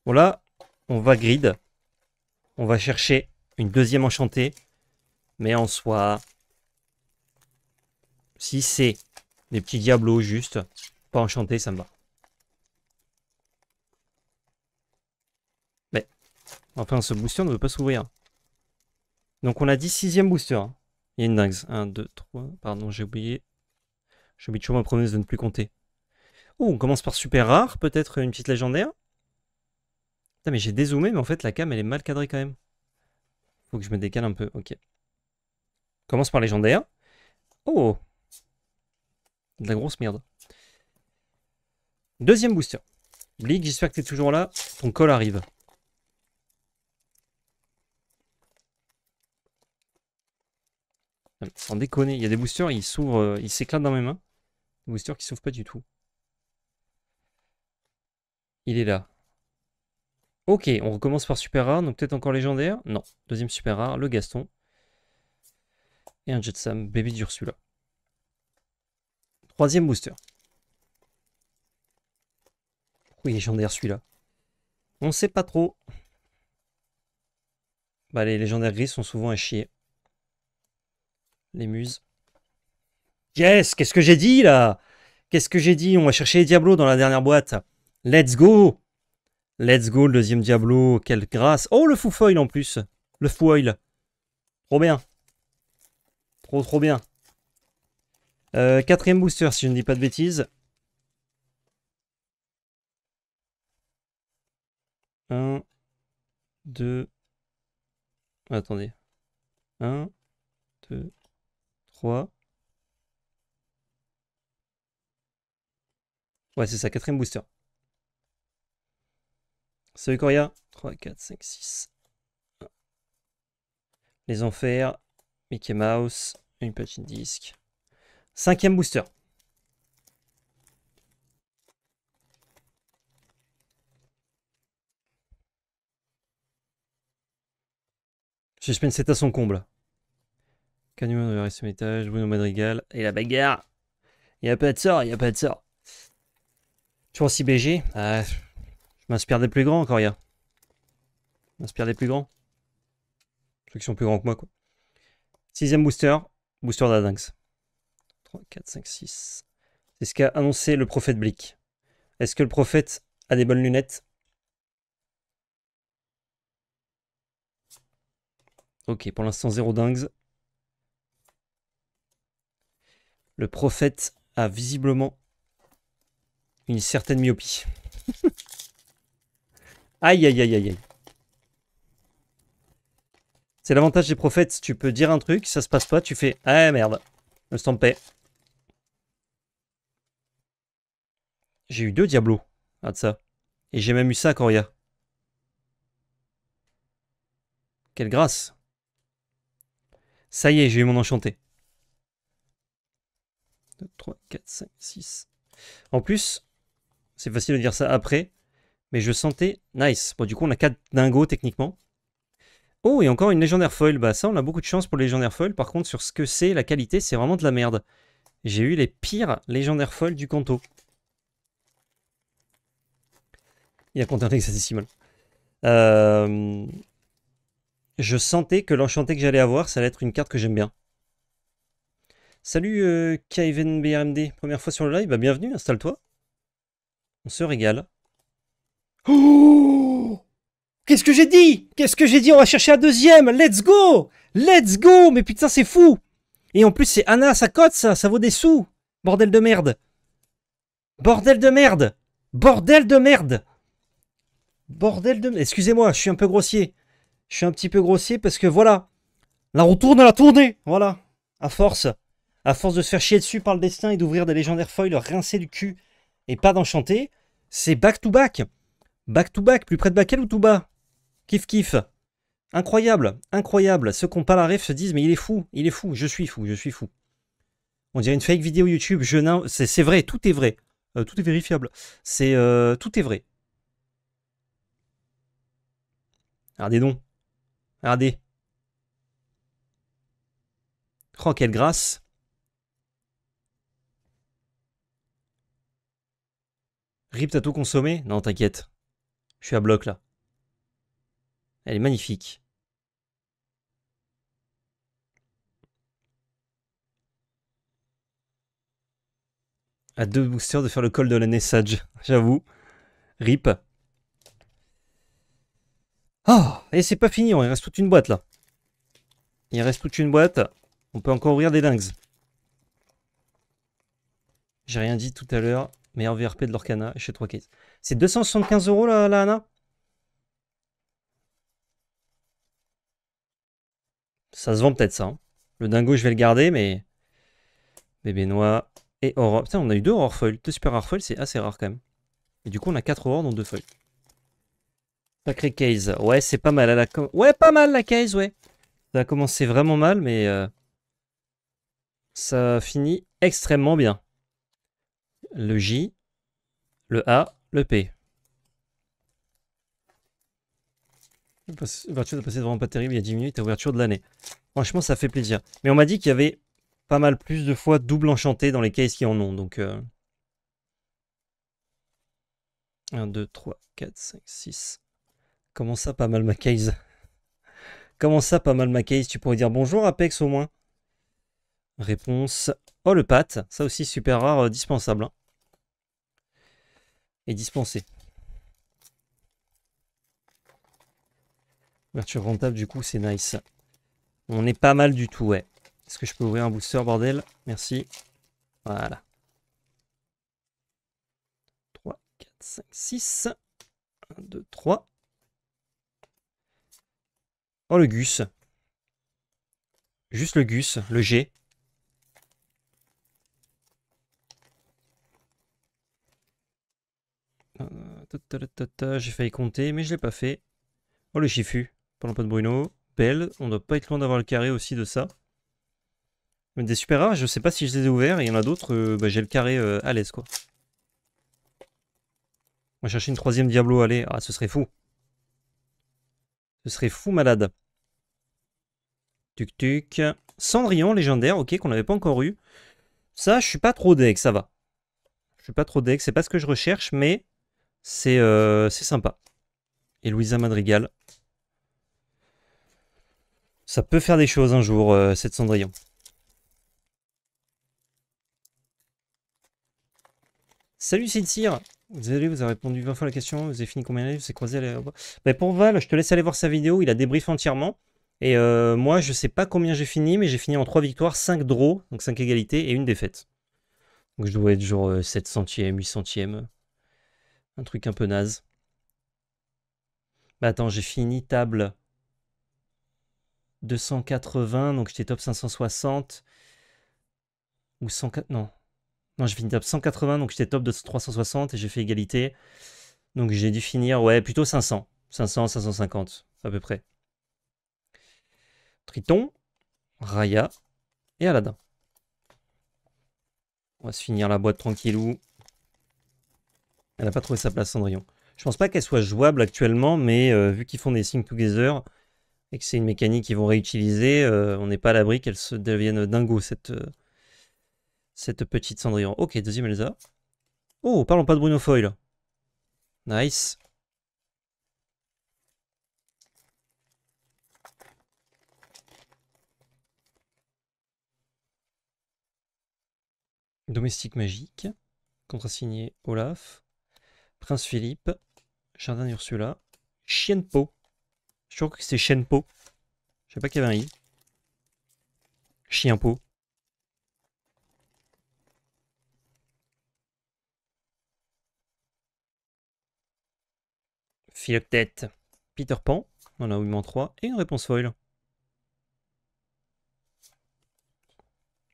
S1: Bon là, on va grid. On va chercher une deuxième enchantée. Mais en soi, si c'est des petits diablos juste, pas enchanté, ça me va. Mais, enfin, ce booster ne veut pas s'ouvrir. Donc on a dit sixième booster. Hein. Il y a une dingue. 1, 2, 3, pardon, j'ai oublié. J'ai oublié toujours ma promesse de ne plus compter. Oh, on commence par super rare, peut-être une petite légendaire mais j'ai dézoomé, mais en fait, la cam, elle est mal cadrée quand même. Faut que je me décale un peu, ok. Commence par légendaire. Oh De la grosse merde. Deuxième booster. Blick, j'espère que t'es toujours là. Ton col arrive. Sans déconner, il y a des boosters, ils s'ouvrent, euh, ils s'éclatent dans mes mains. Des boosters qui s'ouvrent pas du tout. Il est là. Ok, on recommence par super rare, donc peut-être encore légendaire. Non, deuxième super rare, le Gaston. Et un Jetsam, Baby d'Ursula. Troisième booster. Oui, légendaire celui-là On sait pas trop. Bah, les légendaires gris sont souvent à chier. Les muses. Yes, qu'est-ce que j'ai dit là Qu'est-ce que j'ai dit On va chercher les Diablos dans la dernière boîte. Let's go Let's go, le deuxième Diablo. Quelle grâce. Oh, le fou en plus. Le foil. Trop bien. Trop, trop bien. Euh, quatrième booster, si je ne dis pas de bêtises. Un, deux... Attendez. Un, deux, trois... Ouais, c'est ça, quatrième booster. Salut Coria. 3, 4, 5, 6. Les Enfers, Mickey Mouse, une petite disque. Cinquième booster. que c'est à son comble. Canyon de la reste étage, Bruno Madrigal, et la bagarre. Il n'y a pas de sort, il n'y a pas de sort. vois aussi BG. Ah, je m'inspire des plus grands, encore Je m'inspire des plus grands. Ceux qui sont plus grands que moi, quoi. Sixième booster, booster d'Adinx. 3, 4, 5, 6. C'est ce qu'a annoncé le prophète Blick. Est-ce que le prophète a des bonnes lunettes Ok, pour l'instant, zéro dingues. Le prophète a visiblement une certaine myopie. Aïe, aïe, aïe, aïe, aïe. C'est l'avantage des prophètes, tu peux dire un truc, ça se passe pas, tu fais Ah merde, me stampais. J'ai eu deux Diablo, de ça. Et j'ai même eu ça, Coria. Quelle grâce. Ça y est, j'ai eu mon enchanté. 2, 3, 4, 5, 6. En plus, c'est facile de dire ça après. Mais je sentais... Nice. Bon, du coup, on a 4 dingos, techniquement. Oh, et encore une légendaire foil. Bah ça, on a beaucoup de chance pour les légendaires foil. Par contre, sur ce que c'est, la qualité, c'est vraiment de la merde. J'ai eu les pires légendaires foil du canto. Il a compté un si mal. Je sentais que l'enchanté que j'allais avoir, ça allait être une carte que j'aime bien. Salut euh, première fois sur le live, bah, bienvenue, installe-toi. On se régale. Oh Qu'est-ce que j'ai dit Qu'est-ce que j'ai dit On va chercher un deuxième Let's go Let's go Mais putain, c'est fou Et en plus, c'est Anna, ça cote, ça Ça vaut des sous Bordel de merde Bordel de merde Bordel de merde Bordel de... Excusez-moi, je suis un peu grossier. Je suis un petit peu grossier parce que voilà. La on tourne à la tournée Voilà. À force. À force de se faire chier dessus par le destin et d'ouvrir des légendaires foils rincer du cul et pas d'enchanter, c'est back-to-back. back to back Back to back, plus près de Bakel ou tout bas Kiff kiff. Incroyable, incroyable. Ceux qui n'ont pas la ref se disent mais il est fou, il est fou, je suis fou, je suis fou. On dirait une fake vidéo YouTube, je c'est vrai, tout est vrai. Euh, tout est vérifiable. C'est euh, tout est vrai. Regardez donc. Regardez. Oh, quelle grâce. Rip t'as tout consommé Non, t'inquiète. Je suis à bloc là. Elle est magnifique. À deux boosters de faire le col de la Sage, j'avoue. Rip. oh, et c'est pas fini, il reste toute une boîte là. Il reste toute une boîte. On peut encore ouvrir des dingues. J'ai rien dit tout à l'heure, meilleur VRP de l'Orcana chez 3 cases. C'est 275 euros là, là Anna Ça se vend peut-être ça. Hein. Le dingo, je vais le garder, mais. Bébé noix et aurore. Putain, on a eu deux aurore Deux super Rare c'est assez rare quand même. Et du coup, on a quatre aurores, dans deux foils. Sacré case. Ouais, c'est pas mal. Ouais, pas mal la case, ouais. Ça a commencé vraiment mal, mais. Euh, ça finit extrêmement bien. Le J, le A, le P. Ouverture de passé vraiment pas terrible il y a 10 minutes, ouverture de l'année. Franchement, ça fait plaisir. Mais on m'a dit qu'il y avait pas mal plus de fois double enchanté dans les cases qui en ont, donc... 1, 2, 3, 4, 5, 6. Comment ça, pas mal ma case Comment ça, pas mal ma case Tu pourrais dire bonjour, Apex, au moins Réponse. Oh, le pat. Ça aussi, super rare, euh, dispensable. Hein et dispenser Ouverture rentable, du coup, c'est nice. On est pas mal du tout, ouais. Est-ce que je peux ouvrir un booster, bordel Merci. Voilà. 3, 4, 5, 6. 1, 2, 3. Oh, le Gus. Juste le Gus, le G. J'ai failli compter, mais je l'ai pas fait. Oh, le chiffu. Parlons pas de Bruno. Belle. On doit pas être loin d'avoir le carré aussi de ça. Mais des super rares, je sais pas si je les ai ouverts. Il y en a d'autres, euh, bah, j'ai le carré euh, à l'aise, quoi. On va chercher une troisième Diablo, allez. Ah, ce serait fou. Ce serait fou malade. Tuc tuc. Cendrillon légendaire, ok, qu'on n'avait pas encore eu. Ça, je suis pas trop deck, ça va. Je suis pas trop deck, c'est pas ce que je recherche, mais euh, c'est sympa. Et Louisa Madrigal. Ça peut faire des choses un jour, euh, cette Cendrillon. Salut Cynthia vous avez vous avez répondu 20 fois la question, vous avez fini combien d'années vous avez croisé ben, Pour Val, je te laisse aller voir sa vidéo, il a débrief entièrement. Et euh, moi, je sais pas combien j'ai fini, mais j'ai fini en 3 victoires, 5 draws, donc 5 égalités et une défaite. Donc je dois être genre 7 centièmes, 8 centièmes. Un truc un peu naze. Bah attends, j'ai fini table 280, donc j'étais top 560. Ou 104, non. Non, j'ai fini top 180, donc j'étais top de 360 et j'ai fait égalité. Donc j'ai dû finir, ouais, plutôt 500. 500, 550, à peu près. Triton, Raya et Aladdin. On va se finir la boîte tranquillou. Elle n'a pas trouvé sa place, Cendrillon. Je pense pas qu'elle soit jouable actuellement, mais euh, vu qu'ils font des Sync Together et que c'est une mécanique qu'ils vont réutiliser, euh, on n'est pas à l'abri qu'elle se devienne dingo, euh, cette, petite Cendrillon. Ok, deuxième Elsa. Oh, parlons pas de Bruno Foyle. Nice. Domestique magique, contre-signé Olaf. Prince Philippe, Jardin Ursula, Chienpo. Je crois que c'est Chienpo. Je sais pas qu'il y avait un i. Chienpo. Tête. Peter Pan. On a manque 3 et une réponse foil.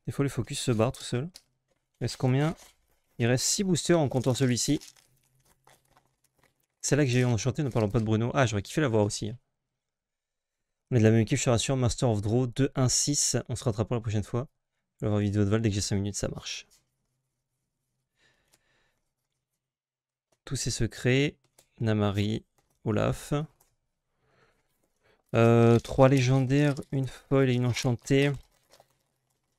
S1: Des fois, le focus se barre tout seul. Est-ce combien Il reste 6 boosters en comptant celui-ci. C'est là que j'ai enchanté, ne parlons pas de Bruno. Ah, j'aurais kiffé la voir aussi. On est de la même équipe, je te rassure. Master of Draw 2-1-6. On se rattrapera la prochaine fois. Je vais avoir une vidéo de Val dès que j'ai 5 minutes, ça marche. Tous ces secrets. Namari, Olaf. Euh, trois 3 légendaires, une folle et une enchantée.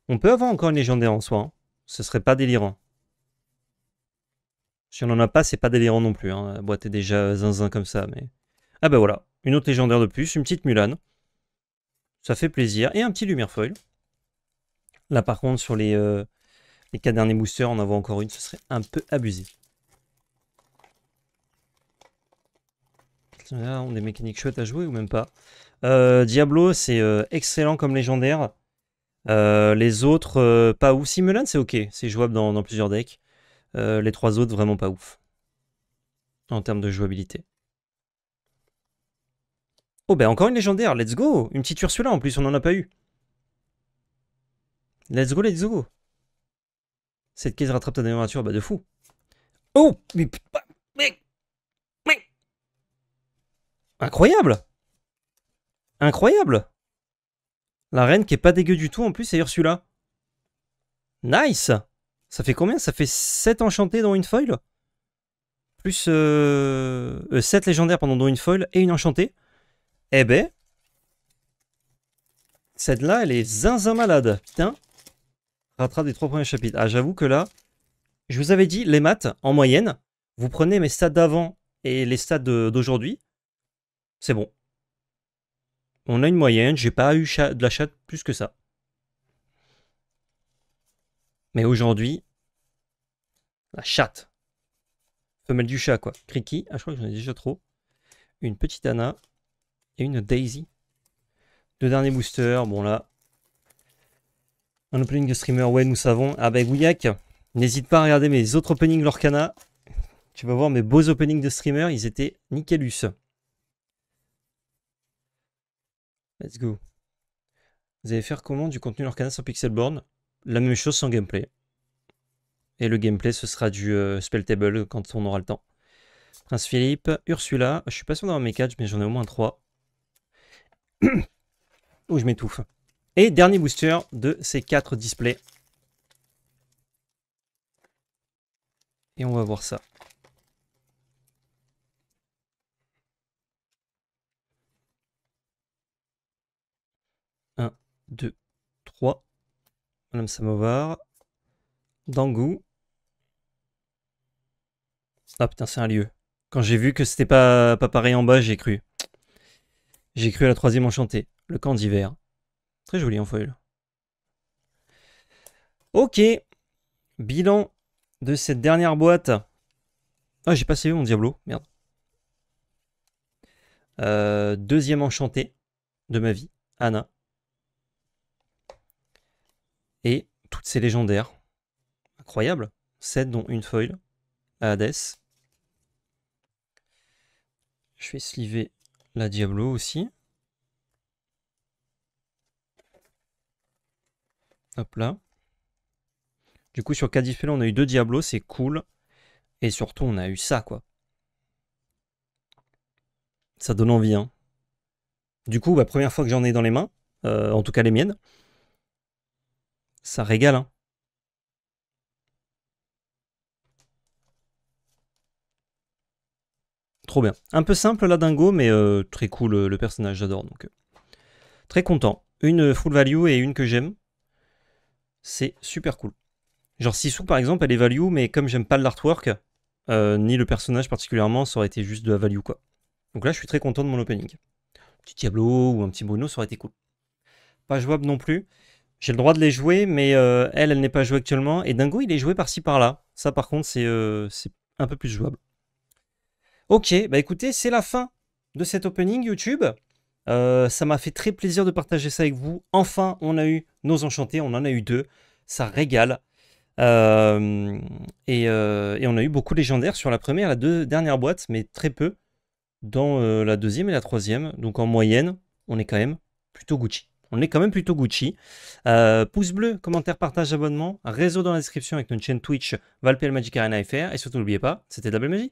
S1: On peut avoir encore une légendaire en soi. Hein. Ce serait pas délirant. Si on n'en a pas, c'est pas délirant non plus. Hein, la boîte est déjà zinzin comme ça. mais Ah bah voilà, une autre légendaire de plus, une petite Mulan. Ça fait plaisir. Et un petit Lumière Foil. Là par contre, sur les, euh, les 4 derniers boosters, on en voit encore une, ce serait un peu abusé. on a des mécaniques chouettes à jouer ou même pas. Euh, Diablo, c'est euh, excellent comme légendaire. les autres, pas ouf. Si Mulan, c'est ok. C'est jouable dans plusieurs decks. Euh, les trois autres, vraiment pas ouf. En termes de jouabilité. Oh ben encore une légendaire, let's go Une petite Ursula en plus, on n'en a pas eu. Let's go, let's go Cette caisse rattrape ta démonstration, bah de fou. Oh ah, Incroyable Incroyable La reine qui est pas dégueu du tout en plus, c'est Ursula. Nice ça fait combien Ça fait 7 enchantés dans une foil Plus euh, 7 euh, légendaires pendant dans une foil et une enchantée. Eh ben. Celle-là, elle est zinzin malade. Putain. Rattrape des trois premiers chapitres. Ah, j'avoue que là, je vous avais dit, les maths, en moyenne, vous prenez mes stats d'avant et les stats d'aujourd'hui. C'est bon. On a une moyenne, j'ai pas eu de la chatte plus que ça. Mais aujourd'hui, la chatte. Femelle du chat, quoi. Criki, Ah, je crois que j'en ai déjà trop. Une petite Anna. Et une Daisy. Deux derniers boosters. Bon, là. Un opening de streamer. Ouais, nous savons. Ah, ben, Gouillac. N'hésite pas à regarder mes autres openings Lorcana. Tu vas voir mes beaux openings de streamer. Ils étaient nickelus. Let's go. Vous allez faire comment du contenu Lorcana sur Pixelborn la même chose sans gameplay. Et le gameplay, ce sera du euh, spell table quand on aura le temps. Prince Philippe, Ursula. Je suis pas sûr d'avoir mes 4, mais j'en ai au moins 3. Où je m'étouffe. Et dernier booster de ces 4 displays. Et on va voir ça. 1, 2, 3. Madame Samovar. Dangou. Ah putain, c'est un lieu. Quand j'ai vu que c'était pas, pas pareil en bas, j'ai cru. J'ai cru à la troisième enchantée. Le camp d'hiver. Très joli en foil. Ok. Bilan de cette dernière boîte. Ah, j'ai pas mon Diablo. Merde. Euh, deuxième enchantée de ma vie. Anna. Et toutes ces légendaires, Incroyable. 7 dont une feuille. à Hades. Je vais sliver la Diablo aussi. Hop là. Du coup, sur Cadifella, on a eu deux Diablos, c'est cool. Et surtout, on a eu ça, quoi. Ça donne envie, hein. Du coup, la bah, première fois que j'en ai dans les mains, euh, en tout cas les miennes, ça régale. Hein. Trop bien. Un peu simple la dingo, mais euh, très cool euh, le personnage, j'adore. Donc, euh. très content. Une full value et une que j'aime. C'est super cool. Genre Sisu, par exemple, elle est value, mais comme j'aime pas l'artwork, ni le personnage particulièrement, ça aurait été juste de la value quoi. Donc là, je suis très content de mon opening. Un petit Diablo ou un petit Bruno, ça aurait été cool. Pas jouable non plus. J'ai le droit de les jouer, mais euh, elle, elle n'est pas jouée actuellement. Et Dingo, il est joué par-ci par-là. Ça, par contre, c'est euh, un peu plus jouable. Ok, bah écoutez, c'est la fin de cet opening YouTube. Euh, ça m'a fait très plaisir de partager ça avec vous. Enfin, on a eu nos enchantés, on en a eu deux. Ça régale. et, on a eu beaucoup légendaires sur la première, et la deux, dernière boîte, mais très peu dans la deuxième et la troisième. Donc en moyenne, on est quand même plutôt Gucci on est quand même plutôt Gucci. Euh, pouce bleu, commentaire, partage, abonnement, réseau dans la description avec notre chaîne Twitch, Valpel Magic Arena FR. Et surtout, n'oubliez pas, c'était Double Magic.